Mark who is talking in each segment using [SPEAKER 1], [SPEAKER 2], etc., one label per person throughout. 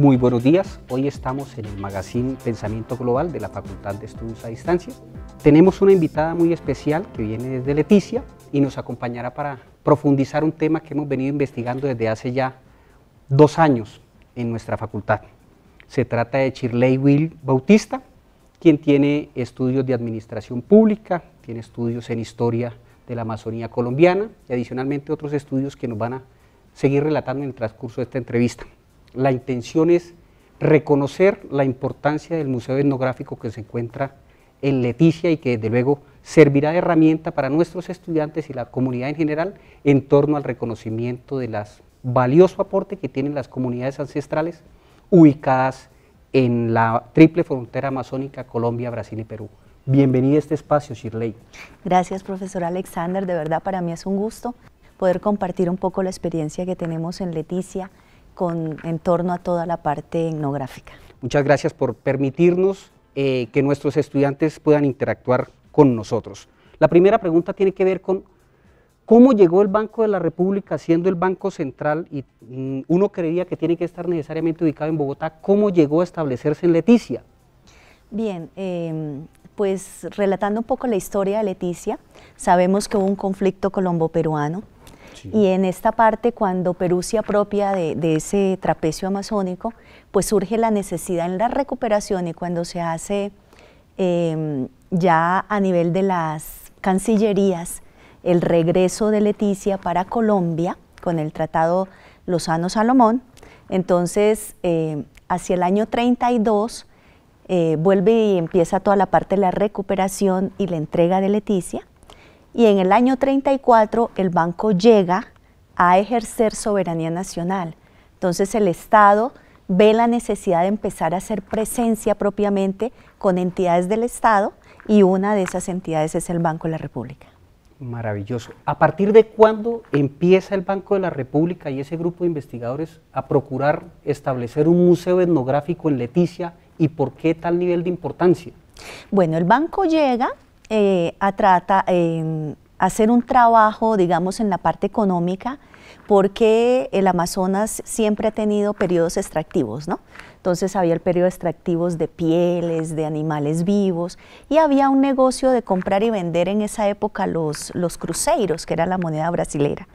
[SPEAKER 1] Muy buenos días. Hoy estamos en el magazine Pensamiento Global de la Facultad de Estudios a Distancia. Tenemos una invitada muy especial que viene desde Leticia y nos acompañará para profundizar un tema que hemos venido investigando desde hace ya dos años en nuestra facultad. Se trata de Chirley Will Bautista, quien tiene estudios de administración pública, tiene estudios en historia de la Amazonía colombiana y adicionalmente otros estudios que nos van a seguir relatando en el transcurso de esta entrevista la intención es reconocer la importancia del Museo Etnográfico que se encuentra en Leticia y que desde luego servirá de herramienta para nuestros estudiantes y la comunidad en general en torno al reconocimiento de valioso aporte que tienen las comunidades ancestrales ubicadas en la triple frontera amazónica Colombia, Brasil y Perú. Bienvenida a este espacio,
[SPEAKER 2] Shirley. Gracias, profesor Alexander. De verdad, para mí es un gusto poder compartir un poco la experiencia que tenemos en Leticia, en torno a toda la parte etnográfica.
[SPEAKER 1] Muchas gracias por permitirnos eh, que nuestros estudiantes puedan interactuar con nosotros. La primera pregunta tiene que ver con cómo llegó el Banco de la República siendo el Banco Central y mm, uno creería que tiene que estar necesariamente ubicado en Bogotá, ¿cómo llegó a establecerse en Leticia?
[SPEAKER 2] Bien, eh, pues relatando un poco la historia de Leticia, sabemos que hubo un conflicto colombo-peruano y en esta parte, cuando Perú se apropia de, ese trapecio amazónico, pues surge la necesidad en la recuperación y cuando se hace em, ya a nivel de las cancillerías el regreso de Leticia para Colombia con el Tratado Lozano-Salomón, entonces em, hacia el año 32 eh, vuelve y empieza toda la parte de la recuperación y la entrega de Leticia y en el año 34 el banco llega a ejercer soberanía nacional. Entonces el Estado ve la necesidad de empezar a hacer presencia propiamente con entidades del Estado y una de esas entidades es el Banco de la República.
[SPEAKER 1] Maravilloso. ¿A partir de cuándo empieza el Banco de la República y ese grupo de investigadores a procurar establecer un museo etnográfico en Leticia y por qué tal nivel de importancia?
[SPEAKER 2] Bueno, el banco llega eh, a trata, hacer un trabajo, digamos, en la parte económica, porque el Amazonas siempre ha tenido periodos extractivos, ¿no? Entonces había el periodo extractivo de pieles, de animales vivos, y había un negocio de comprar y vender en esa época los, los cruceros, que era la moneda brasilera.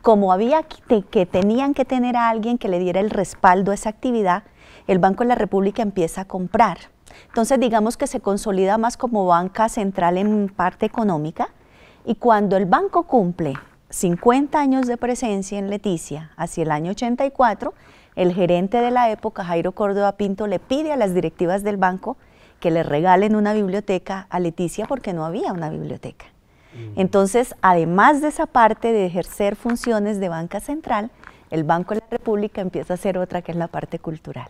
[SPEAKER 2] Como había que tenían que tener a alguien que le diera el respaldo a esa actividad, el Banco de la República empieza a comprar entonces digamos que se consolida más como banca central en parte económica y cuando el banco cumple 50 años de presencia en Leticia, hacia el año 84, el gerente de la época, Jairo Córdoba Pinto, le pide a las directivas del banco que le regalen una biblioteca a Leticia porque no había una biblioteca. Mm. Entonces, además de esa parte de ejercer funciones de banca central, el Banco de la República empieza a hacer otra que es la parte cultural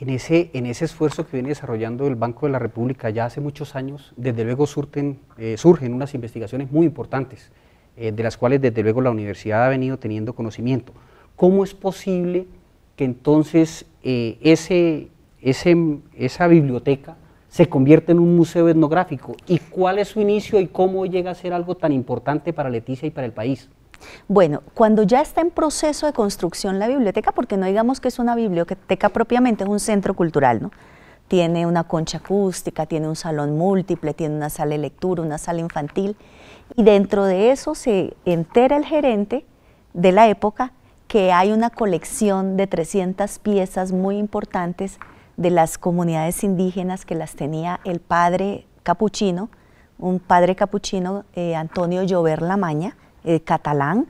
[SPEAKER 1] en ese, en ese esfuerzo que viene desarrollando el Banco de la República ya hace muchos años, desde luego surten, eh, surgen unas investigaciones muy importantes, eh, de las cuales desde luego la universidad ha venido teniendo conocimiento. ¿Cómo es posible que entonces eh, ese, esa biblioteca se convierta en un museo etnográfico? ¿Y cuál es su inicio y cómo llega a ser algo tan importante para Leticia y para el país?
[SPEAKER 2] Bueno, cuando ya está en proceso de construcción la biblioteca, porque no digamos que es una biblioteca propiamente, es un centro cultural, ¿no? Tiene una concha acústica, tiene un salón múltiple, tiene una sala de lectura, una sala infantil, y dentro de eso se entera el gerente de la época que hay una colección de 300 piezas muy importantes de las comunidades indígenas que las tenía el padre capuchino, un padre capuchino, eh, Antonio Llover Lamaña, eh, catalán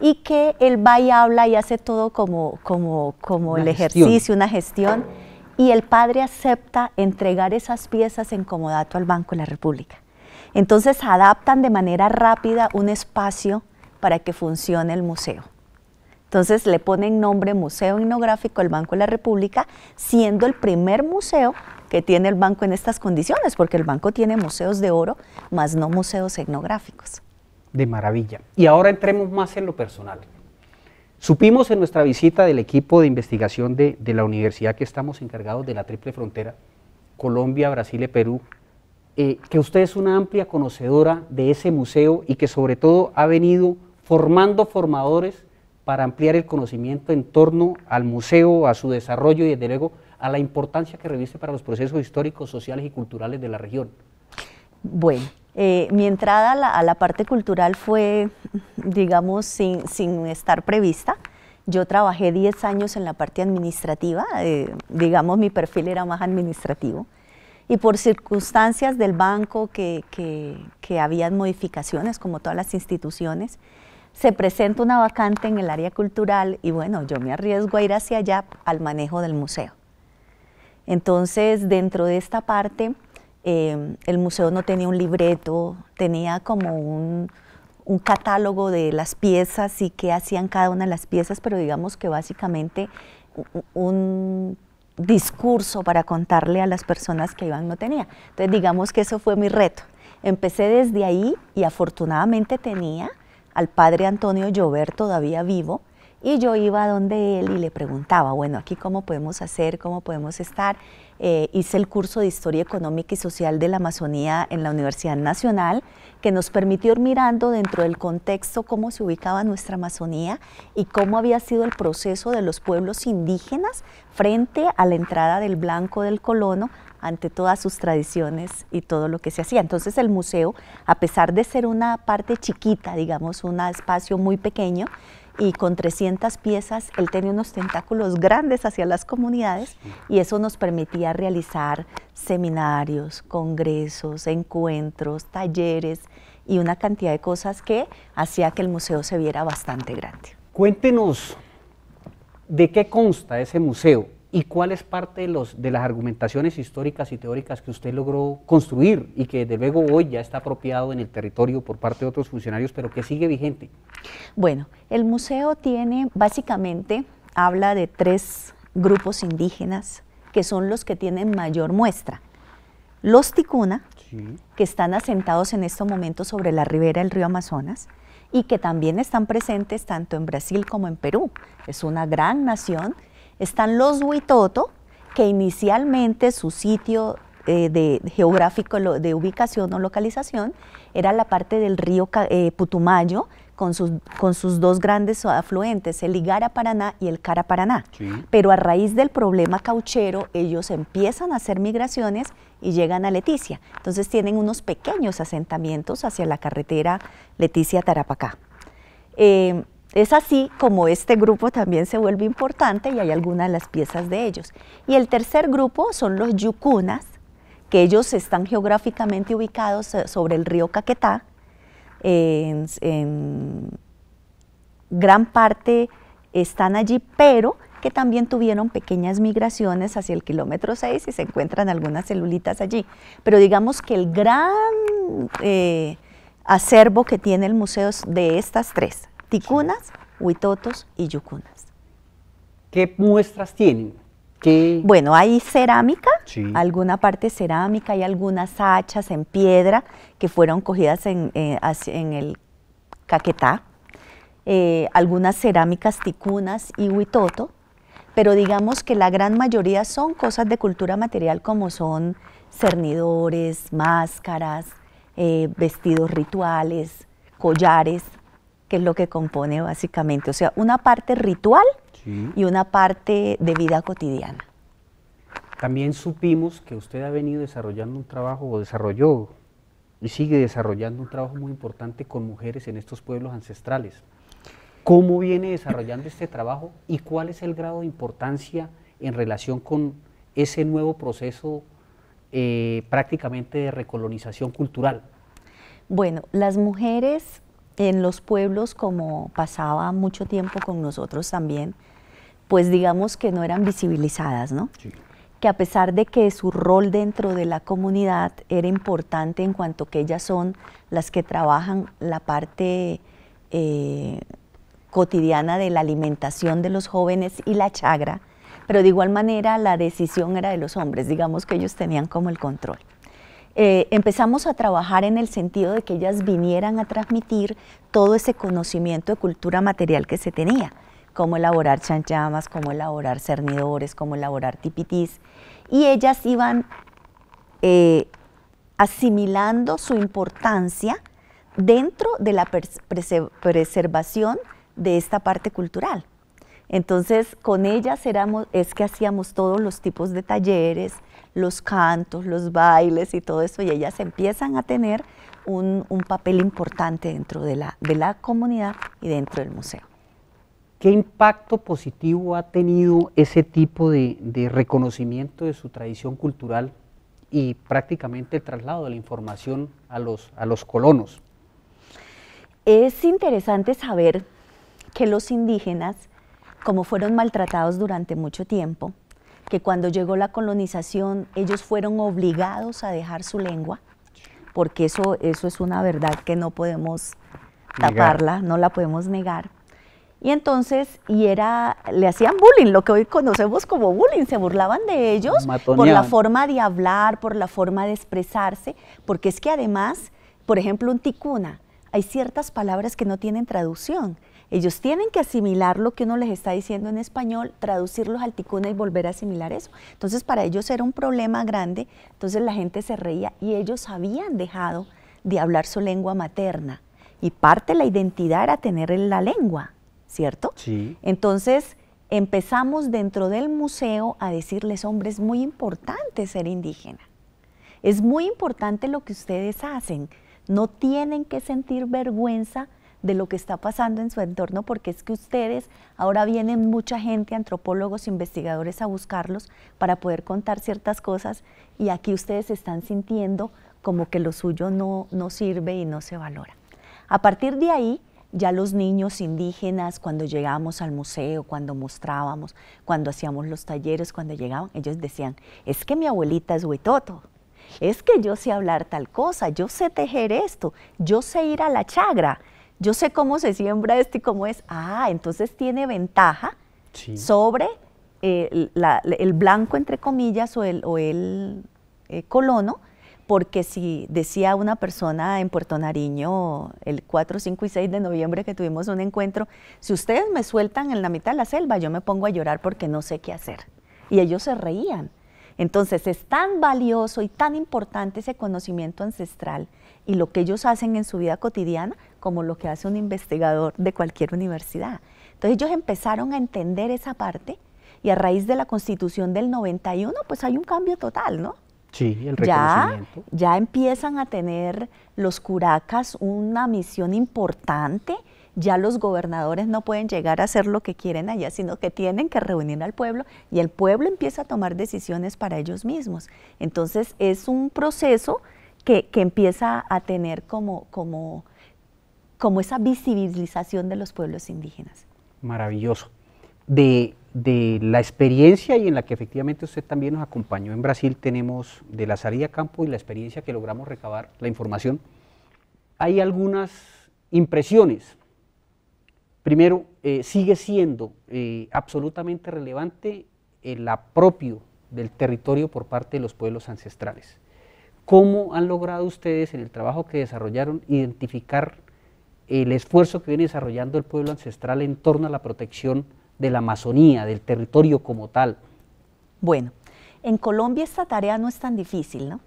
[SPEAKER 2] y que él va y habla y hace todo como, el ejercicio, una gestión, y el padre acepta entregar esas piezas en comodato al Banco de la República. Entonces adaptan de manera rápida un espacio para que funcione el museo. Entonces le ponen nombre Museo Etnográfico del Banco de la República, siendo el primer museo que tiene el banco en estas condiciones, porque el banco tiene museos de oro, más no museos etnográficos
[SPEAKER 1] de maravilla. Y ahora entremos más en lo personal. Supimos en nuestra visita del equipo de investigación de, la universidad que estamos encargados de la triple frontera, Colombia, Brasil y Perú, eh, que usted es una amplia conocedora de ese museo y que sobre todo ha venido formando formadores para ampliar el conocimiento en torno al museo, a su desarrollo y desde luego a la importancia que reviste para los procesos históricos, sociales y culturales de la región.
[SPEAKER 2] Bueno, eh, mi entrada a la, parte cultural fue, digamos, sin, estar prevista. Yo trabajé 10 años en la parte administrativa, eh, digamos, mi perfil era más administrativo. Y por circunstancias del banco que, que habían modificaciones, como todas las instituciones, se presenta una vacante en el área cultural y bueno, yo me arriesgo a ir hacia allá al manejo del museo. Entonces, dentro de esta parte, Em, el museo no tenía un libreto, tenía como un, catálogo de las piezas y qué hacían cada una de las piezas, pero digamos que básicamente un discurso para contarle a las personas que iban no tenía. Entonces digamos que eso fue mi reto. Empecé desde ahí y afortunadamente tenía al padre Antonio Llover todavía vivo y yo iba donde él y le preguntaba, bueno, aquí cómo podemos hacer, cómo podemos estar eh, hice el curso de Historia Económica y Social de la Amazonía en la Universidad Nacional, que nos permitió ir mirando dentro del contexto cómo se ubicaba nuestra Amazonía y cómo había sido el proceso de los pueblos indígenas frente a la entrada del blanco del colono ante todas sus tradiciones y todo lo que se hacía. Entonces el museo, a pesar de ser una parte chiquita, digamos, un espacio muy pequeño, y con 300 piezas él tenía unos tentáculos grandes hacia las comunidades y eso nos permitía realizar seminarios, congresos, encuentros, talleres y una cantidad de cosas que hacía que el museo se viera bastante grande.
[SPEAKER 1] Cuéntenos de qué consta ese museo y cuál es parte de, las argumentaciones históricas y teóricas que usted logró construir y que de luego hoy ya está apropiado en el territorio por parte de otros funcionarios, pero que sigue vigente.
[SPEAKER 2] Bueno, el museo tiene básicamente, habla de tres grupos indígenas que son los que tienen mayor muestra. Los ticuna, que están asentados en estos momentos sobre la ribera del río Amazonas, y que también están presentes tanto en Brasil como en Perú. Es una gran nación están los Huitoto, que inicialmente su sitio eh, de, geográfico de ubicación o localización era la parte del río eh, Putumayo con sus, con sus dos grandes afluentes, el Igara Paraná y el Cara Paraná. Pero a raíz del problema cauchero, ellos empiezan a hacer migraciones y llegan a Leticia. Entonces tienen unos pequeños asentamientos hacia la carretera Leticia-Tarapacá. Eh, es así como este grupo también se vuelve importante y hay algunas de las piezas de ellos. Y el tercer grupo son los yucunas, que ellos están geográficamente ubicados eh, sobre el río Caquetá, en, gran parte están allí, pero que también tuvieron pequeñas migraciones hacia el kilómetro 6 y se encuentran algunas celulitas allí. Pero digamos que el gran eh, acervo que tiene el museo es de estas tres, ticunas, huitotos y yucunas. ¿Qué muestras tienen? Bueno, hay cerámica, alguna parte cerámica, hay algunas hachas en piedra que fueron cogidas en, eh, el Caquetá, eh, algunas cerámicas ticunas y huitoto, pero digamos que la gran mayoría son cosas de cultura material como son cernidores, máscaras, eh, vestidos rituales, collares, que es lo que compone básicamente. O sea, una parte ritual y una parte de vida cotidiana.
[SPEAKER 1] También supimos que usted ha venido desarrollando un trabajo, o desarrolló y sigue desarrollando un trabajo muy importante con mujeres en estos pueblos ancestrales. ¿Cómo viene desarrollando este trabajo y cuál es el grado de importancia en relación con ese nuevo proceso eh, prácticamente de recolonización cultural?
[SPEAKER 2] Bueno, las mujeres en los pueblos, como pasaba mucho tiempo con nosotros también, pues digamos que no eran visibilizadas, ¿no? Que a pesar de que su rol dentro de la comunidad era importante en cuanto que ellas son las que trabajan la parte eh, cotidiana de la alimentación de los jóvenes y la chagra, pero de igual manera la decisión era de los hombres, digamos que ellos tenían como el control. Eh, empezamos a trabajar en el sentido de que ellas vinieran a transmitir todo ese conocimiento de cultura material que se tenía, cómo elaborar chanchamas, cómo elaborar cernidores, cómo elaborar tipitis, y ellas iban eh, asimilando su importancia dentro de la preservación de esta parte cultural. Entonces, con ellas es que hacíamos todos los tipos de talleres, los cantos, los bailes y todo eso, y ellas empiezan a tener un, papel importante dentro de la, comunidad y dentro del museo.
[SPEAKER 1] ¿Qué impacto positivo ha tenido ese tipo de, reconocimiento de su tradición cultural y prácticamente el traslado de la información a los colonos?
[SPEAKER 2] Es interesante saber que los indígenas, como fueron maltratados durante mucho tiempo, que cuando llegó la colonización ellos fueron obligados a dejar su lengua, porque eso, eso es una verdad que no podemos taparla, no la podemos negar. Y entonces, y era, le hacían bullying, lo que hoy conocemos como bullying, se burlaban de ellos por la forma de hablar, por la forma de expresarse, porque es que además, por ejemplo, un ticuna, hay ciertas palabras que no tienen traducción. Ellos tienen que asimilar lo que uno les está diciendo en español, traducirlos al ticuna y volver a asimilar eso. Entonces, para ellos era un problema grande, entonces la gente se reía y ellos habían dejado de hablar su lengua materna. Y parte de la identidad era tener la lengua, ¿cierto? Sí. Entonces, empezamos dentro del museo a decirles, hombre, es muy importante ser indígena. Es muy importante lo que ustedes hacen. No tienen que sentir vergüenza de lo que está pasando en su entorno, porque es que ustedes, ahora vienen mucha gente, antropólogos, investigadores a buscarlos para poder contar ciertas cosas y aquí ustedes están sintiendo como que lo suyo no, sirve y no se valora. A partir de ahí, ya los niños indígenas, cuando llegábamos al museo, cuando mostrábamos, cuando hacíamos los talleres, cuando llegaban, ellos decían, es que mi abuelita es huitoto, es que yo sé hablar tal cosa, yo sé tejer esto, yo sé ir a la chagra, yo sé cómo se siembra esto y cómo es, ah, entonces tiene ventaja sobre eh, el blanco, entre comillas, o el, eh, colono, porque si decía una persona en Puerto Nariño el 4, 5 y 6 de noviembre que tuvimos un encuentro, si ustedes me sueltan en la mitad de la selva, yo me pongo a llorar porque no sé qué hacer. Y ellos se reían. Entonces es tan valioso y tan importante ese conocimiento ancestral y lo que ellos hacen en su vida cotidiana como lo que hace un investigador de cualquier universidad. Entonces ellos empezaron a entender esa parte y a raíz de la constitución del 91, pues hay un cambio total, ¿no?
[SPEAKER 1] Sí, el reconocimiento.
[SPEAKER 2] Ya, empiezan a tener los curacas una misión importante, ya los gobernadores no pueden llegar a hacer lo que quieren allá, sino que tienen que reunir al pueblo y el pueblo empieza a tomar decisiones para ellos mismos. Entonces es un proceso que, que empieza a tener como, como como esa visibilización de los pueblos indígenas.
[SPEAKER 1] Maravilloso. De, la experiencia y en la que efectivamente usted también nos acompañó en Brasil, tenemos de la salida a campo y la experiencia que logramos recabar, la información, hay algunas impresiones. Primero, eh, sigue siendo eh, absolutamente relevante el apropio del territorio por parte de los pueblos ancestrales. ¿Cómo han logrado ustedes en el trabajo que desarrollaron identificar el esfuerzo que viene desarrollando el pueblo ancestral en torno a la protección de la Amazonía, del territorio como tal. Bueno,
[SPEAKER 2] en Colombia esta tarea no es tan difícil, ¿no?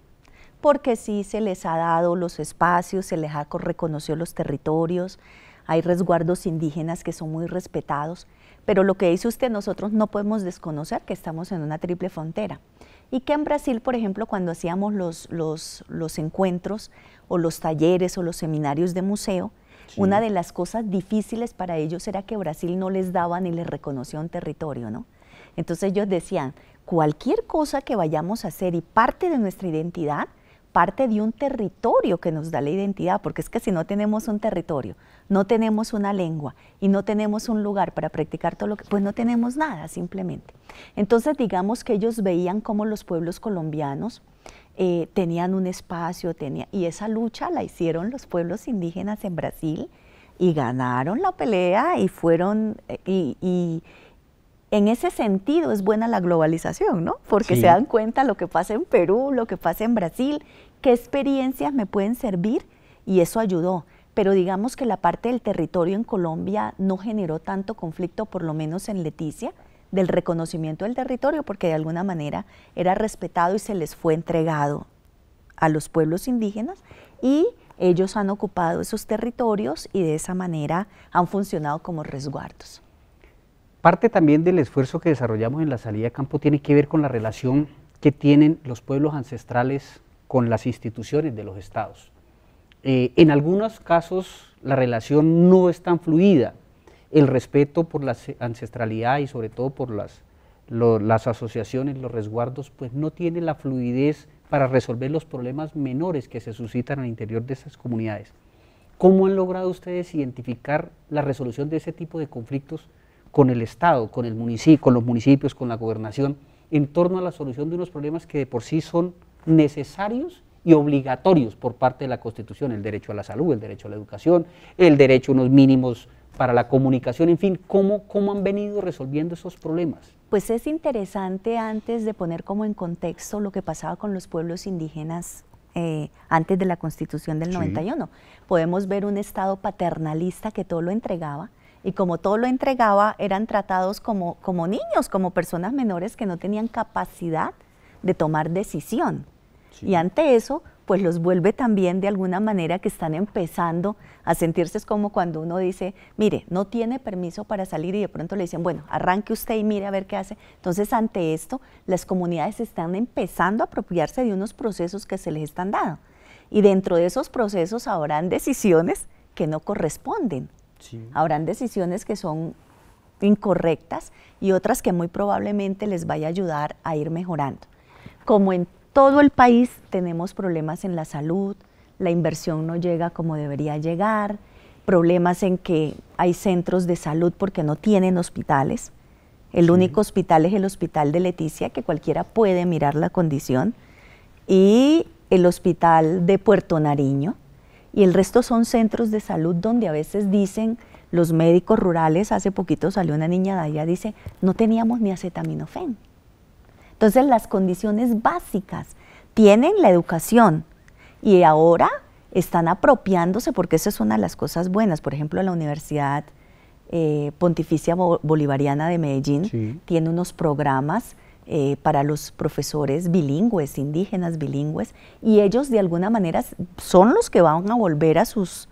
[SPEAKER 2] Porque sí se les ha dado los espacios, se les ha reconocido los territorios, hay resguardos indígenas que son muy respetados, pero lo que dice usted, nosotros no podemos desconocer que estamos en una triple frontera. Y que en Brasil, por ejemplo, cuando hacíamos los, los, los encuentros o los talleres o los seminarios de museo, una de las cosas difíciles para ellos era que Brasil no les daba ni les reconoció un territorio, ¿no? Entonces ellos decían, cualquier cosa que vayamos a hacer y parte de nuestra identidad, parte de un territorio que nos da la identidad, porque es que si no tenemos un territorio, no tenemos una lengua y no tenemos un lugar para practicar todo lo que, pues no tenemos nada simplemente. Entonces digamos que ellos veían cómo los pueblos colombianos, eh, tenían un espacio, y esa lucha la hicieron los pueblos indígenas en Brasil y ganaron la pelea y fueron, eh, y, en ese sentido es buena la globalización, Porque se dan cuenta lo que pasa en Perú, lo que pasa en Brasil, qué experiencias me pueden servir y eso ayudó. Pero digamos que la parte del territorio en Colombia no generó tanto conflicto, por lo menos en Leticia, del reconocimiento del territorio, porque de alguna manera era respetado y se les fue entregado a los pueblos indígenas y ellos han ocupado esos territorios y de esa manera han funcionado como resguardos.
[SPEAKER 1] Parte también del esfuerzo que desarrollamos en la salida de campo tiene que ver con la relación que tienen los pueblos ancestrales con las instituciones de los estados. Eh, en algunos casos la relación no es tan fluida, el respeto por la ancestralidad y sobre todo por las, las asociaciones, los resguardos, pues no tiene la fluidez para resolver los problemas menores que se suscitan al interior de esas comunidades. ¿Cómo han logrado ustedes identificar la resolución de ese tipo de conflictos con el Estado, con, el municipio, con los municipios, con la gobernación, en torno a la solución de unos problemas que de por sí son necesarios y obligatorios por parte de la Constitución, el derecho a la salud, el derecho a la educación, el derecho a unos mínimos para la comunicación, en fin, ¿cómo,
[SPEAKER 2] han venido resolviendo esos problemas? Pues es interesante antes de poner como en contexto lo que pasaba con los pueblos indígenas eh, antes de la constitución del 91. Podemos ver un Estado paternalista que todo lo entregaba, y como todo lo entregaba, eran tratados como, niños, como personas menores que no tenían capacidad de tomar decisión. Y ante eso, pues los vuelve también de alguna manera que están empezando a sentirse es como cuando uno dice, mire, no tiene permiso para salir y de pronto le dicen, bueno, arranque usted y mire a ver qué hace. Entonces, ante esto, las comunidades están empezando a apropiarse de unos procesos que se les están dando. Y dentro de esos procesos habrán decisiones que no corresponden. Habrán decisiones que son incorrectas y otras que muy probablemente les vaya a ayudar a ir mejorando. Como en todo el país tenemos problemas en la salud, la inversión no llega como debería llegar, problemas en que hay centros de salud porque no tienen hospitales. El único hospital es el hospital de Leticia, que cualquiera puede mirar la condición, y el hospital de Puerto Nariño, y el resto son centros de salud donde a veces dicen los médicos rurales, hace poquito salió una niña de allá, dice, no teníamos ni acetaminofén. Entonces las condiciones básicas tienen la educación y ahora están apropiándose, porque eso es una de las cosas buenas. Por ejemplo, la Universidad eh, Pontificia Bolivariana de Medellín tiene unos programas eh, para los profesores bilingües, indígenas bilingües, y ellos de alguna manera son los que van a volver a sus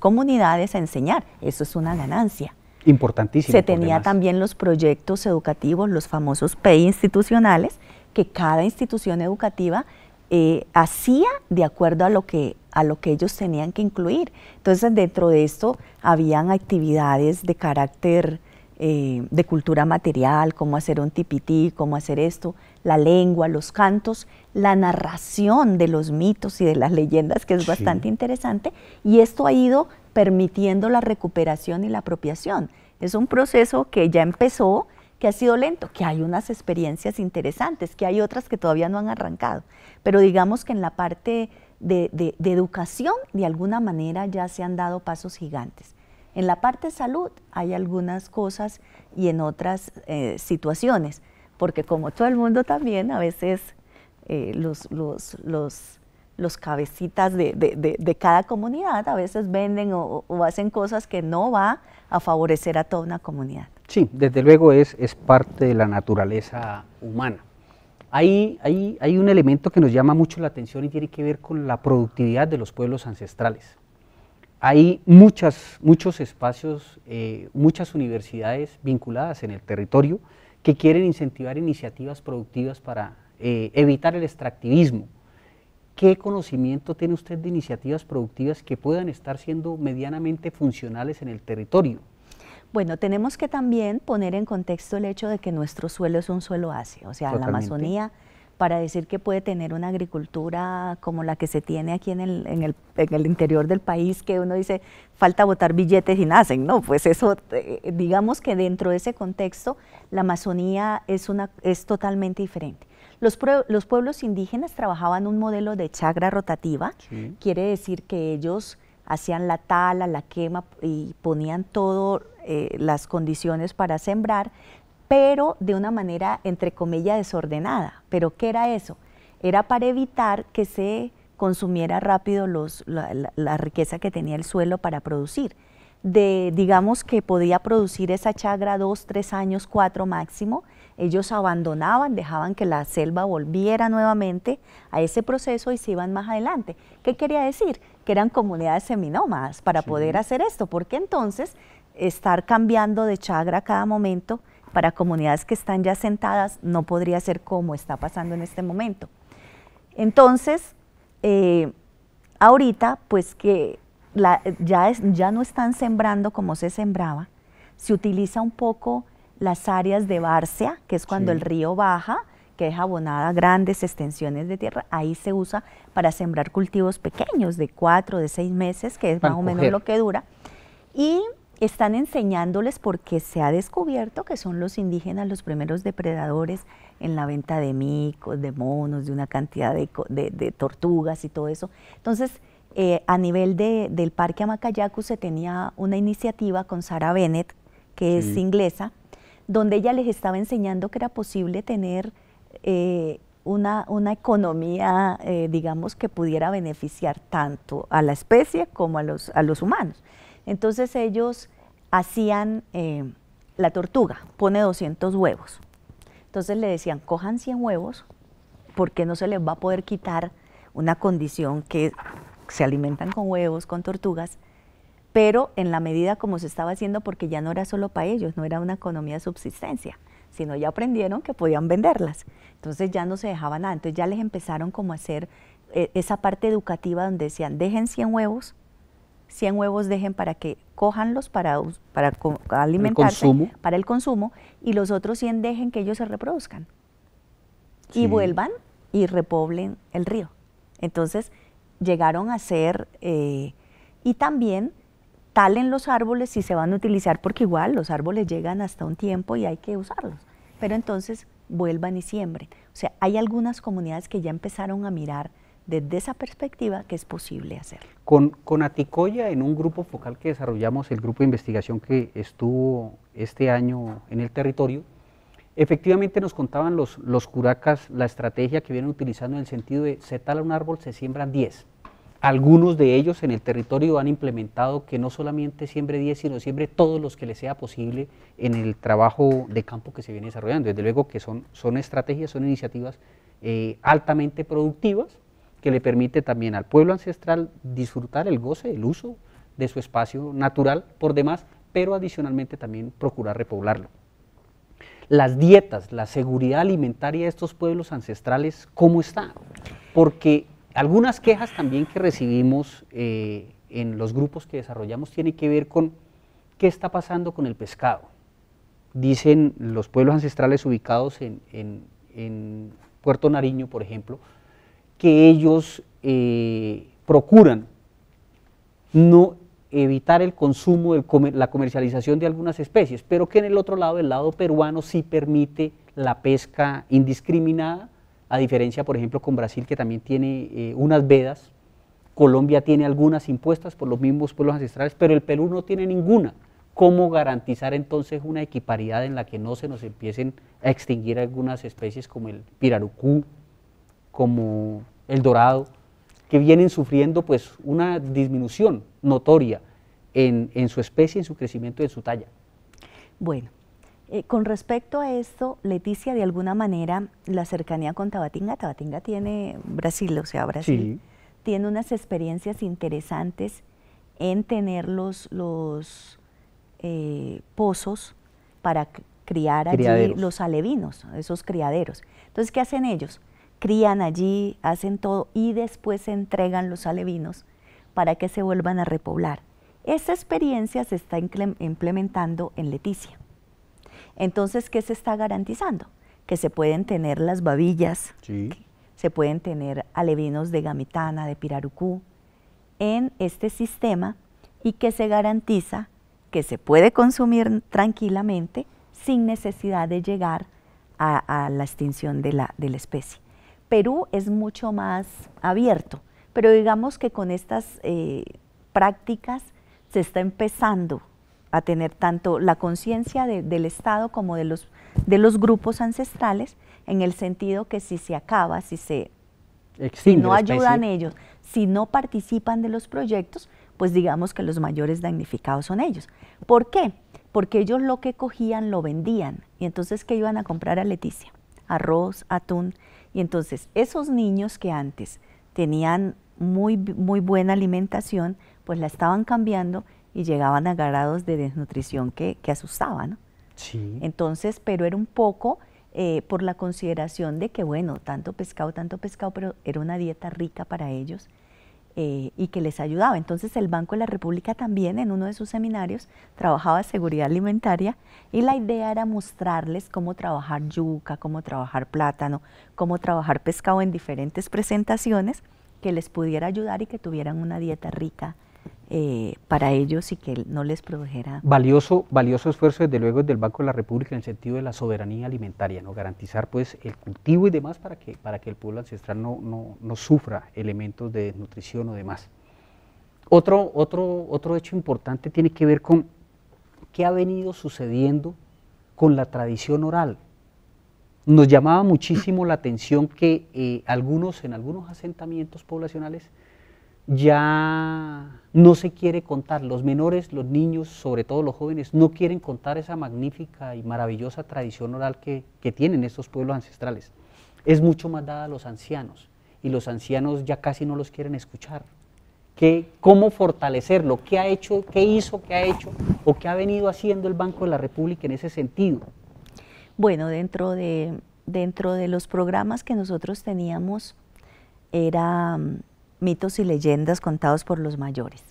[SPEAKER 2] comunidades a enseñar. Eso es una ganancia
[SPEAKER 1] importantísimo. Se tenía
[SPEAKER 2] también los proyectos educativos, los famosos PEI institucionales, que cada institución educativa eh, hacía de acuerdo a lo que a lo que ellos tenían que incluir. Entonces, dentro de esto habían actividades de carácter eh, de cultura material, cómo hacer un tipití, cómo hacer esto, la lengua, los cantos, la narración de los mitos y de las leyendas, que es bastante interesante. Y esto ha ido permitiendo la recuperación y la apropiación. Es un proceso que ya empezó, que ha sido lento, que hay unas experiencias interesantes, que hay otras que todavía no han arrancado, pero digamos que en la parte de, educación, de alguna manera ya se han dado pasos gigantes. En la parte de salud hay algunas cosas y en otras eh, situaciones, porque como todo el mundo también, a veces eh, los, los los cabecitas de, cada comunidad a veces venden o, hacen cosas que no va a favorecer a toda una comunidad.
[SPEAKER 1] Sí, desde luego es, es parte de la naturaleza humana. Hay, hay, un elemento que nos llama mucho la atención y tiene que ver con la productividad de los pueblos ancestrales hay muchas, muchos espacios, eh, muchas universidades vinculadas en el territorio que quieren incentivar iniciativas productivas para eh, evitar el extractivismo, ¿Qué conocimiento tiene usted de iniciativas productivas que puedan estar siendo medianamente funcionales en el territorio?
[SPEAKER 2] Bueno, tenemos que también poner en contexto el hecho de que nuestro suelo es un suelo ácido, o sea, la Amazonía, para decir que puede tener una agricultura como la que se tiene aquí en el, en el, en el interior del país, que uno dice, falta botar billetes y nacen, ¿no? Pues eso, eh, digamos que dentro de ese contexto, la Amazonía es, una, es totalmente diferente. Los, pueblos indígenas trabajaban un modelo de chagra rotativa, quiere decir que ellos hacían la tala, la quema y ponían todas eh, las condiciones para sembrar, pero de una manera, entre comillas, desordenada. ¿Pero qué era eso? Era para evitar que se consumiera rápido la riqueza que tenía el suelo para producir de, digamos, que podía producir esa chagra dos, tres años, cuatro máximo. Ellos abandonaban, dejaban que la selva volviera nuevamente a ese proceso y se iban más adelante. ¿Qué quería decir? Que eran comunidades seminómadas para poder hacer esto, porque entonces estar cambiando de chagra cada momento para comunidades que están ya sentadas no podría ser como está pasando en este momento. Entonces, eh, ahorita, pues que ya, ya no están sembrando como se sembraba, se utiliza un poco las áreas de Barcia, que es cuando el río baja, que es abonada grandes extensiones de tierra, ahí se usa para sembrar cultivos pequeños de cuatro, de seis meses, que es más o menos lo que dura. Y están enseñándoles porque se ha descubierto que son los indígenas los primeros depredadores en la venta de micos, de monos, de una cantidad de, de, de tortugas y todo eso. Entonces, eh, a nivel de, del Parque Amacayacu se tenía una iniciativa con Sara Bennett, que es inglesa, donde ella les estaba enseñando que era posible tener eh, una, economía, eh, digamos, que pudiera beneficiar tanto a la especie como a los, a los humanos. Entonces ellos hacían la tortuga, pone 200 huevos. Entonces le decían, cojan 100 huevos, porque no se les va a poder quitar una condición que se alimentan con huevos, con tortugas, pero en la medida como se estaba haciendo, porque ya no era solo para ellos, no era una economía de subsistencia, sino ya aprendieron que podían venderlas. Entonces ya no se dejaban nada, entonces ya les empezaron como a hacer eh, esa parte educativa donde decían, dejen 100 huevos, 100 huevos dejen para que cojanlos para, para alimentarse, para el consumo, y los otros 100 dejen que ellos se reproduzcan y vuelvan y repoblen el río. Entonces, llegaron a ser, eh, y también talen los árboles si se van a utilizar, porque igual los árboles llegan hasta un tiempo y hay que usarlos, pero entonces vuelvan y siembren. O sea, hay algunas comunidades que ya empezaron a mirar desde esa perspectiva que es posible hacer.
[SPEAKER 1] Con, Aticoya, en un grupo focal que desarrollamos, el grupo de investigación que estuvo este año en el territorio, efectivamente nos contaban los, los curacas la estrategia que vienen utilizando en el sentido de se tala un árbol, se siembran 10. Algunos de ellos en el territorio han implementado que no solamente siembre 10, sino siembre todos los que les sea posible en el trabajo de campo que se viene desarrollando. Desde luego que son, son estrategias, son iniciativas eh, altamente productivas que le permite también al pueblo ancestral disfrutar el goce, el uso de su espacio natural por demás, pero adicionalmente también procurar repoblarlo. Las dietas, la seguridad alimentaria de estos pueblos ancestrales, ¿cómo está? Porque algunas quejas también que recibimos eh, en los grupos que desarrollamos tienen que ver con qué está pasando con el pescado. Dicen los pueblos ancestrales ubicados en, Puerto Nariño, por ejemplo, que ellos eh, procuran no evitar el consumo, la comercialización de algunas especies, pero que en el otro lado, el lado peruano, sí permite la pesca indiscriminada a diferencia, por ejemplo, con Brasil, que también tiene eh, unas vedas, Colombia tiene algunas impuestas por los mismos pueblos ancestrales, pero el Perú no tiene ninguna. ¿Cómo garantizar entonces una equiparidad en la que no se nos empiecen a extinguir algunas especies como el pirarucú, como el dorado, que vienen sufriendo pues una disminución notoria en, en su especie, en su crecimiento y en su talla?
[SPEAKER 2] Bueno, eh, con respecto a esto, Leticia, de alguna manera, la cercanía con Tabatinga, Tabatinga tiene Brasil, o sea, Brasil, tiene unas experiencias interesantes en tener los, los eh, pozos para criar allí los alevinos, esos criaderos. Entonces, ¿qué hacen ellos? Crían allí, hacen todo y después se entregan los alevinos para que se vuelvan a repoblar. Esa experiencia se está implementando en Leticia. Entonces, ¿qué se está garantizando? Que se pueden tener las babillas, se pueden tener alevinos de gamitana, de pirarucú, en este sistema y que se garantiza que se puede consumir tranquilamente sin necesidad de llegar a, la extinción de la, especie. Perú es mucho más abierto, pero digamos que con estas eh, prácticas se está empezando a tener tanto la conciencia del Estado como de los, de los grupos ancestrales, en el sentido que si se acaba, si se no ayudan ellos, si no participan de los proyectos, pues digamos que los mayores damnificados son ellos. ¿Por qué? Porque ellos lo que cogían lo vendían. Y entonces, ¿qué iban a comprar a Leticia? Arroz, atún. Y entonces, esos niños que antes tenían muy, muy buena alimentación, pues la estaban cambiando y llegaban a grados de desnutrición que, asustaban. Sí. Entonces, pero era un poco eh, por la consideración de que, bueno, tanto pescado, tanto pescado, pero era una dieta rica para ellos eh, y que les ayudaba. Entonces, el Banco de la República también en uno de sus seminarios trabajaba seguridad alimentaria y la idea era mostrarles cómo trabajar yuca, cómo trabajar plátano, cómo trabajar pescado en diferentes presentaciones que les pudiera ayudar y que tuvieran una dieta rica eh, para ellos y que no les produjera.
[SPEAKER 1] Valioso, valioso esfuerzo desde luego del Banco de la República en el sentido de la soberanía alimentaria, ¿no? garantizar pues el cultivo y demás para que, para que el pueblo ancestral no, no, sufra elementos de desnutrición o demás. Otro, otro, otro hecho importante tiene que ver con qué ha venido sucediendo con la tradición oral. Nos llamaba muchísimo la atención que eh, algunos, en algunos asentamientos poblacionales, ya no se quiere contar. Los menores, los niños, sobre todo los jóvenes, no quieren contar esa magnífica y maravillosa tradición oral que, tienen estos pueblos ancestrales. Es mucho más dada a los ancianos y los ancianos ya casi no los quieren escuchar. ¿Qué, ¿Cómo fortalecerlo? ¿Qué ha hecho, qué hizo, qué ha hecho o qué ha venido haciendo el Banco de la República en ese
[SPEAKER 2] sentido? Bueno, dentro de, dentro de los programas que nosotros teníamos era mitos y leyendas contados por los mayores.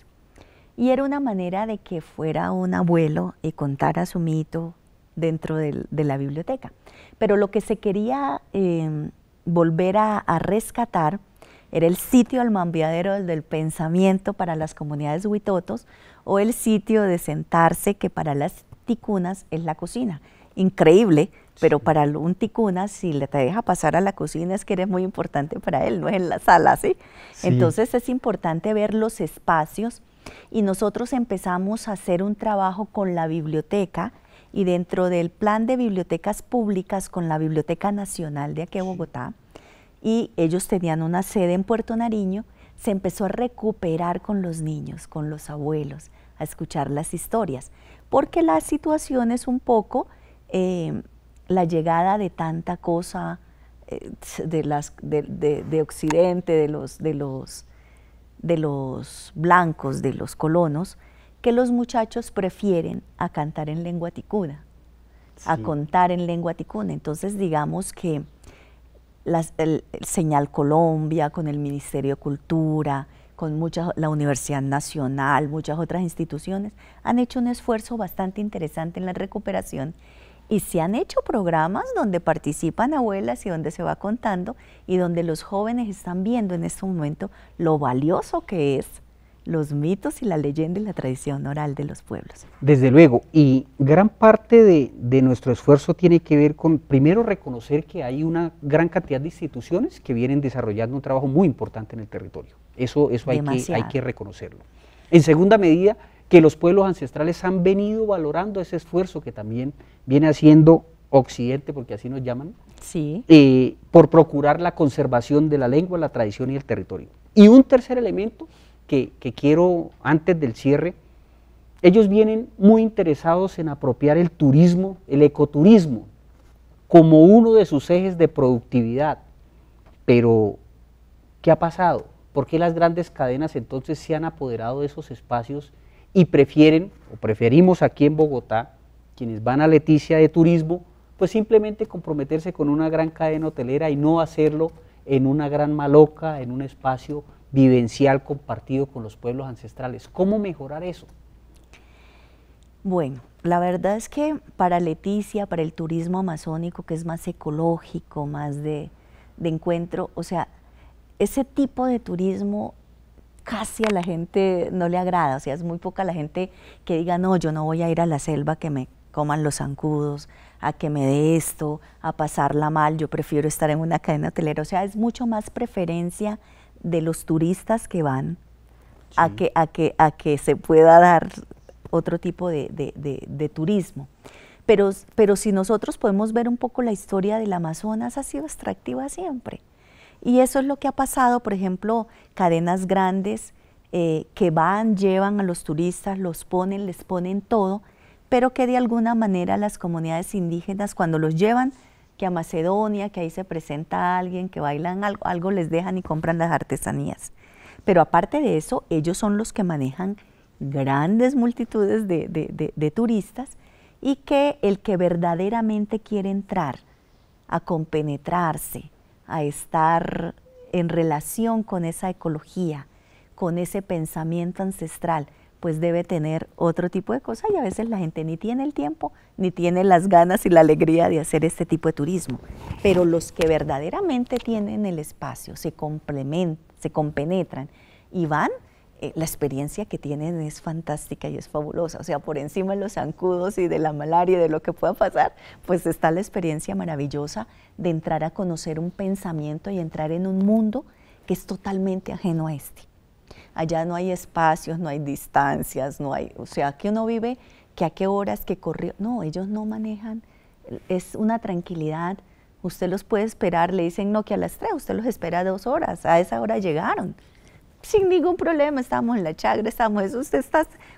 [SPEAKER 2] Y era una manera de que fuera un abuelo y contara su mito dentro de, la biblioteca. Pero lo que se quería em, volver a, rescatar era el sitio al del, del pensamiento para las comunidades huitotos o el sitio de sentarse que para las ticunas es la cocina increíble, pero para un ticuna, si le te deja pasar a la cocina, es que eres muy importante para él, no es en la sala, ¿sí? Entonces es importante ver los espacios y nosotros empezamos a hacer un trabajo con la biblioteca y dentro del plan de bibliotecas públicas con la Biblioteca Nacional de aquí Bogotá, y ellos tenían una sede en Puerto Nariño, se empezó a recuperar con los niños, con los abuelos, a escuchar las historias, porque la situación es un poco Em, la llegada de tanta cosa eh, de, Occidente, de los, de, de los blancos, de los colonos, que los muchachos prefieren a cantar en lengua ticuna, a contar en lengua ticuna. Entonces digamos que el, Señal Colombia, con el Ministerio de Cultura, con la Universidad Nacional, muchas otras instituciones, han hecho un esfuerzo bastante interesante en la recuperación y se han hecho programas donde participan abuelas y donde se va contando y donde los jóvenes están viendo en este momento lo valioso que es los mitos y la leyenda y la tradición oral de los pueblos.
[SPEAKER 1] Desde luego, y gran parte de, nuestro esfuerzo tiene que ver con, primero, reconocer que hay una gran cantidad de instituciones que vienen desarrollando un trabajo muy importante en el territorio. Eso, eso hay, que, hay que reconocerlo. En segunda medida, que los pueblos ancestrales han venido valorando ese esfuerzo que también viene haciendo Occidente, porque así nos llaman, sí. Eh, por procurar la conservación de la lengua, la tradición y el territorio. Y un tercer elemento que, que quiero, antes del cierre, ellos vienen muy interesados en apropiar el turismo, el ecoturismo, como uno de sus ejes de productividad. Pero, ¿qué ha pasado? ¿Por qué las grandes cadenas entonces se han apoderado de esos espacios? y prefieren o preferimos aquí en Bogotá, quienes van a Leticia de turismo, pues simplemente comprometerse con una gran cadena hotelera y no hacerlo en una gran maloca, en un espacio vivencial compartido con los pueblos ancestrales. ¿Cómo mejorar eso?
[SPEAKER 2] Bueno, la verdad es que para Leticia, para el turismo amazónico, que es más ecológico, más de, de encuentro, o sea, ese tipo de turismo casi a la gente no le agrada, o sea, es muy poca la gente que diga, no, yo no voy a ir a la selva que me coman los zancudos, a que me dé esto, a pasarla mal, yo prefiero estar en una cadena hotelera, o sea, es mucho más preferencia de los turistas que van a, que, se pueda dar otro tipo de, turismo. Pero, pero si nosotros podemos ver un poco la historia del Amazonas, ha sido extractiva siempre. Y eso es lo que ha pasado, por ejemplo, cadenas grandes eh, que van, llevan a los turistas, los ponen, les ponen todo, pero que de alguna manera las comunidades indígenas cuando los llevan, que a Macedonia, que ahí se presenta alguien, que bailan algo, les dejan y compran las artesanías. Pero aparte de eso, ellos son los que manejan grandes multitudes de turistas y que el que verdaderamente quiere entrar a compenetrarse, a estar en relación con esa ecología, con ese pensamiento ancestral, pues debe tener otro tipo de cosas y a veces la gente ni tiene el tiempo, ni tiene las ganas y la alegría de hacer este tipo de turismo. Pero los que verdaderamente tienen el espacio, se complementan, se compenetran y van, eh, la experiencia que tienen es fantástica y es fabulosa. O sea, por encima de los zancudos y de la malaria y de lo que pueda pasar, pues está la experiencia maravillosa de entrar a conocer un pensamiento y entrar en un mundo que es totalmente ajeno a este. Allá no hay espacios, no hay distancias, no hay, o sea, que uno vive, que a qué horas, que corrió. No, ellos no manejan, es una tranquilidad. Usted los puede esperar, le dicen no que a las tres, usted los espera dos horas, a esa hora llegaron sin ningún problema, estamos en la chagra, estamos en usted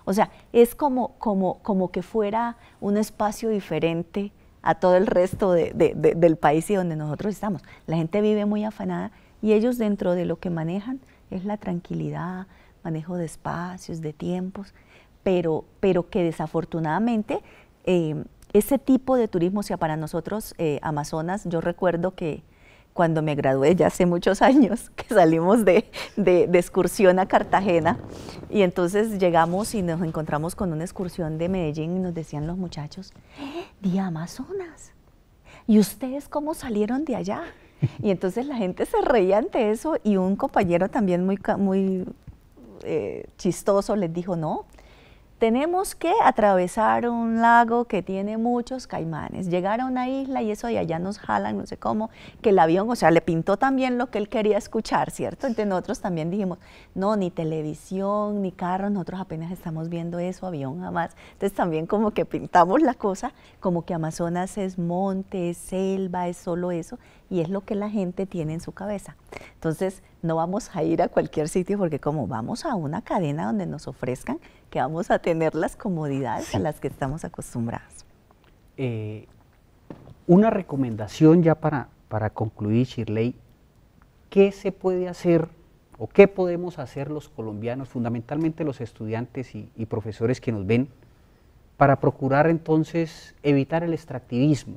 [SPEAKER 2] o sea, es como, como, que fuera un espacio diferente a todo el resto del país y donde nosotros estamos. La gente vive muy afanada y ellos dentro de lo que manejan es la tranquilidad, manejo de espacios, de tiempos, pero, pero que desafortunadamente eh, ese tipo de turismo, o sea, para nosotros eh, Amazonas, yo recuerdo que cuando me gradué, ya hace muchos años, que salimos de, de, excursión a Cartagena. Y entonces llegamos y nos encontramos con una excursión de Medellín y nos decían los muchachos, eh, de Amazonas. ¿Y ustedes cómo salieron de allá? Y entonces la gente se reía ante eso y un compañero también muy, muy eh, chistoso les dijo, no, tenemos que atravesar un lago que tiene muchos caimanes, llegar a una isla y eso y allá nos jalan, no sé cómo, que el avión, o sea, le pintó también lo que él quería escuchar, ¿cierto? Entonces nosotros también dijimos, no, ni televisión, ni carro, nosotros apenas estamos viendo eso, avión jamás. Entonces también como que pintamos la cosa como que Amazonas es monte, es selva, es solo eso, y es lo que la gente tiene en su cabeza. Entonces, no vamos a ir a cualquier sitio porque como vamos a una cadena donde nos ofrezcan que vamos a tener las comodidades a las que estamos acostumbrados.
[SPEAKER 1] Eh, una recomendación ya para, para concluir, Shirley, ¿qué se puede hacer o qué podemos hacer los colombianos, fundamentalmente los estudiantes y profesores que nos ven, para procurar entonces evitar el extractivismo?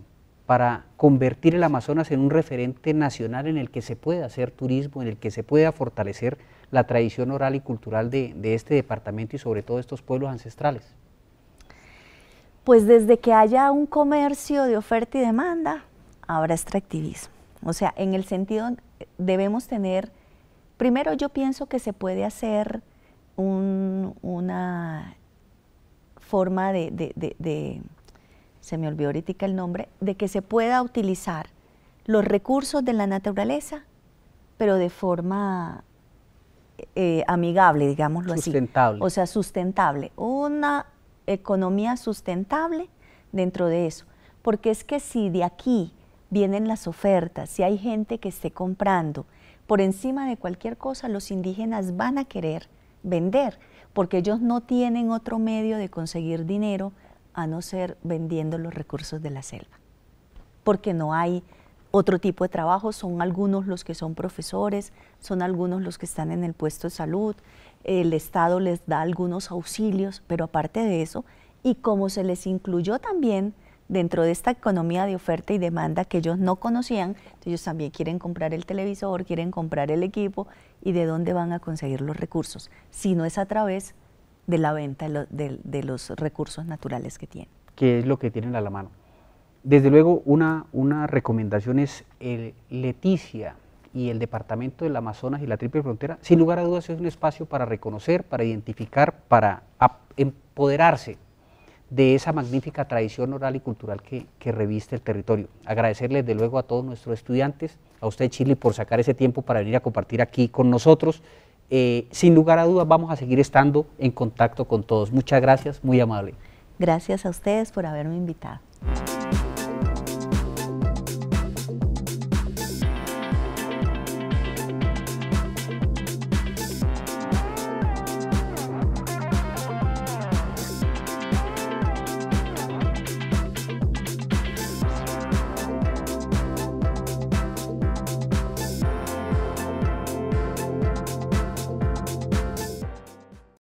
[SPEAKER 1] para convertir el Amazonas en un referente nacional en el que se pueda hacer turismo, en el que se pueda fortalecer la tradición oral y cultural de, este departamento
[SPEAKER 2] y sobre todo estos pueblos ancestrales? Pues desde que haya un comercio de oferta y demanda, habrá extractivismo. O sea, en el sentido debemos tener, primero yo pienso que se puede hacer una forma de se me olvidó ahorita el nombre, de que se pueda utilizar los recursos de la naturaleza, pero de forma eh, amigable, digámoslo sustentable. O sea, sustentable. Una economía sustentable dentro de eso. Porque es que si de aquí vienen las ofertas, si hay gente que esté comprando, por encima de cualquier cosa, los indígenas van a querer vender, porque ellos no tienen otro medio de conseguir dinero a no ser vendiendo los recursos de la selva, porque no hay otro tipo de trabajo, son algunos los que son profesores, son algunos los que están en el puesto de salud, el Estado les da algunos auxilios, pero aparte de eso, y como se les incluyó también dentro de esta economía de oferta y demanda que ellos no conocían, ellos también quieren comprar el televisor, quieren comprar el equipo, ¿y de dónde van a conseguir los recursos? Si no es a través de la venta de, los recursos naturales que tienen.
[SPEAKER 1] ¿Qué es lo que tienen a la mano? Desde luego, una, una recomendación es el Leticia y el Departamento del Amazonas y la Triple Frontera, sin lugar a dudas es un espacio para reconocer, para identificar, para empoderarse de esa magnífica tradición oral y cultural que, reviste el territorio. Agradecerle de luego a todos nuestros estudiantes, a usted Chile por sacar ese tiempo para venir a compartir aquí con nosotros eh, sin lugar a dudas vamos a seguir estando en contacto con todos. Muchas gracias, muy amable.
[SPEAKER 2] Gracias a ustedes por haberme invitado.